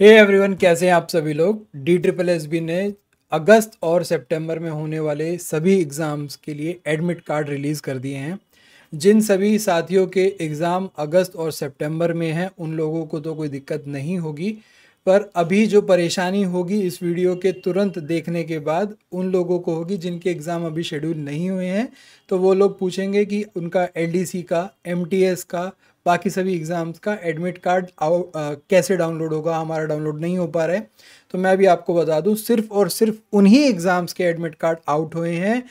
हे hey everyone कैसे हैं आप सभी लोग डी ट्रिपल एस बी ने अगस्त और सितंबर में होने वाले सभी एग्ज़ाम्स के लिए एडमिट कार्ड रिलीज़ कर दिए हैं जिन सभी साथियों के एग्ज़ाम अगस्त और सितंबर में हैं उन लोगों को तो कोई दिक्कत नहीं होगी पर अभी जो परेशानी होगी इस वीडियो के तुरंत देखने के बाद उन लोगों को होगी जिनके एग्ज़ाम अभी शेड्यूल नहीं हुए हैं तो वो लोग पूछेंगे कि उनका एल का एम का बाकी सभी एग्ज़ाम्स का एडमिट कार्ड कैसे डाउनलोड होगा हमारा डाउनलोड नहीं हो पा रहा है तो मैं भी आपको बता दूं सिर्फ और सिर्फ उन्हीं एग्ज़ाम्स के एडमिट कार्ड आउट हुए हैं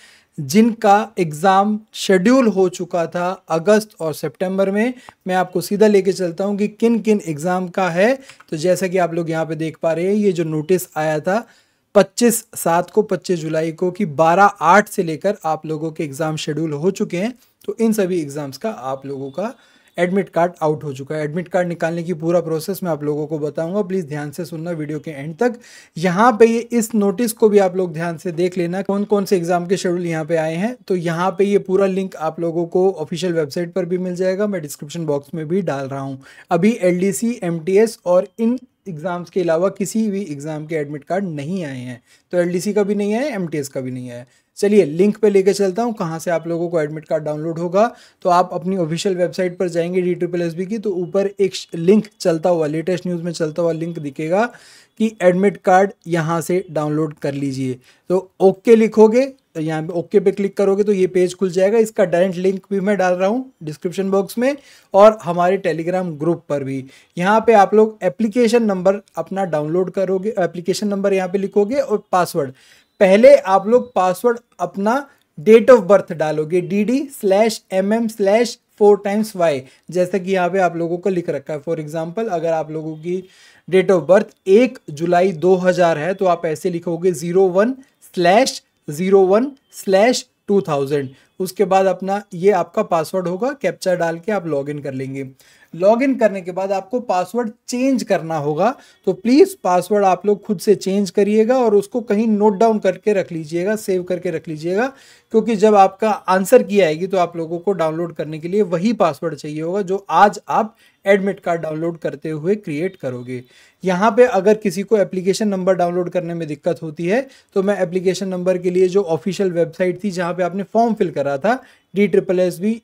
जिनका एग्ज़ाम शेड्यूल हो चुका था अगस्त और सितंबर में मैं आपको सीधा लेके चलता हूँ कि किन किन एग्ज़ाम का है तो जैसा कि आप लोग यहाँ पे देख पा रहे हैं ये जो नोटिस आया था 25 सात को 25 जुलाई को कि 12 आठ से लेकर आप लोगों के एग्ज़ाम शेड्यूल हो चुके हैं तो इन सभी एग्ज़ाम्स का आप लोगों का एडमिट कार्ड आउट हो चुका है एडमिट कार्ड निकालने की पूरा प्रोसेस मैं आप लोगों को बताऊंगा प्लीज़ ध्यान से सुनना वीडियो के एंड तक यहाँ पे ये इस नोटिस को भी आप लोग ध्यान से देख लेना कौन कौन से एग्जाम के शेड्यूल यहाँ पे आए हैं तो यहाँ पे ये पूरा लिंक आप लोगों को ऑफिशियल वेबसाइट पर भी मिल जाएगा मैं डिस्क्रिप्शन बॉक्स में भी डाल रहा हूँ अभी एल डी और इन एग्ज़ाम्स के अलावा किसी भी एग्ज़ाम के एडमिट कार्ड नहीं आए हैं तो एल का भी नहीं आया एम का भी नहीं आया चलिए लिंक पे लेके चलता हूँ कहाँ से आप लोगों को एडमिट कार्ड डाउनलोड होगा तो आप अपनी ऑफिशियल वेबसाइट पर जाएंगे डी ट्रिपल एस बी की तो ऊपर एक लिंक चलता हुआ लेटेस्ट न्यूज़ में चलता हुआ लिंक दिखेगा कि एडमिट कार्ड यहाँ से डाउनलोड कर लीजिए तो ओके लिखोगे यहाँ पे ओके पे क्लिक करोगे तो ये पेज खुल जाएगा इसका डायरेक्ट लिंक भी मैं डाल रहा हूँ डिस्क्रिप्शन बॉक्स में और हमारे टेलीग्राम ग्रुप पर भी यहाँ पे आप लोग एप्लीकेशन नंबर अपना डाउनलोड करोगे एप्लीकेशन नंबर यहाँ पे लिखोगे और पासवर्ड पहले आप लोग पासवर्ड अपना डेट ऑफ बर्थ डालोगे D D slash M M slash four times Y जैसा कि यहाँ पे आप लोगों को लिख रखा है फॉर एग्जाम्पल अगर आप लोगों की डेट ऑफ बर्थ एक जुलाई 2000 है तो आप ऐसे लिखोगे zero one slash zero one slash two thousand उसके बाद अपना ये आपका पासवर्ड होगा कैप्चा डाल के आप इन कर लेंगे लॉग इन करने के बाद आपको पासवर्ड चेंज करना होगा तो प्लीज़ पासवर्ड आप लोग खुद से चेंज करिएगा और उसको कहीं नोट डाउन करके रख लीजिएगा सेव करके रख लीजिएगा क्योंकि जब आपका आंसर की आएगी तो आप लोगों को डाउनलोड करने के लिए वही पासवर्ड चाहिए होगा जो आज आप एडमिट कार्ड डाउनलोड करते हुए क्रिएट करोगे यहाँ पे अगर किसी को एप्लीकेशन नंबर डाउनलोड करने में दिक्कत होती है तो मैं एप्लीकेशन नंबर के लिए जो ऑफिशियल वेबसाइट थी जहाँ पे आपने फॉर्म फिल करा था D triple S B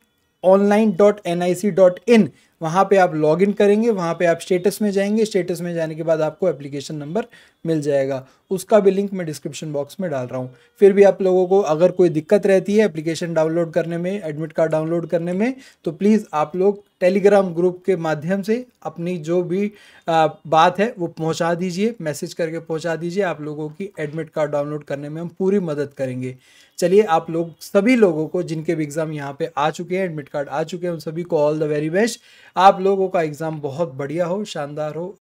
online dot N I C dot in वहाँ पे आप लॉगिन करेंगे वहाँ पे आप स्टेटस में जाएंगे स्टेटस में जाने के बाद आपको एप्लीकेशन नंबर मिल जाएगा उसका भी लिंक मैं डिस्क्रिप्शन बॉक्स में डाल रहा हूँ फिर भी आप लोगों को अगर कोई दिक्कत रहती है एप्लीकेशन डाउनलोड करने में एडमिट कार्ड डाउनलोड करने में तो प्लीज़ आप लोग टेलीग्राम ग्रुप के माध्यम से अपनी जो भी आ, बात है वो पहुँचा दीजिए मैसेज करके पहुँचा दीजिए आप लोगों की एडमिट कार्ड डाउनलोड करने में हम पूरी मदद करेंगे चलिए आप लोग सभी लोगों को जिनके भी एग्ज़ाम यहाँ पे आ चुके हैं एडमिट कार्ड आ चुके हैं उन सभी को ऑल द वेरी बेस्ट आप लोगों का एग्ज़ाम बहुत बढ़िया हो शानदार हो